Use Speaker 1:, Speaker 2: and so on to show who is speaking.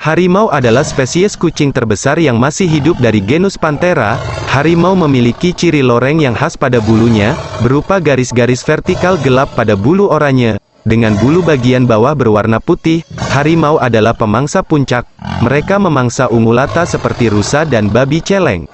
Speaker 1: Harimau adalah spesies kucing terbesar yang masih hidup dari genus Panthera. Harimau memiliki ciri loreng yang khas pada bulunya, berupa garis-garis vertikal gelap pada bulu oranye. Dengan bulu bagian bawah berwarna putih, harimau adalah pemangsa puncak. Mereka memangsa ungulata seperti rusa dan babi celeng.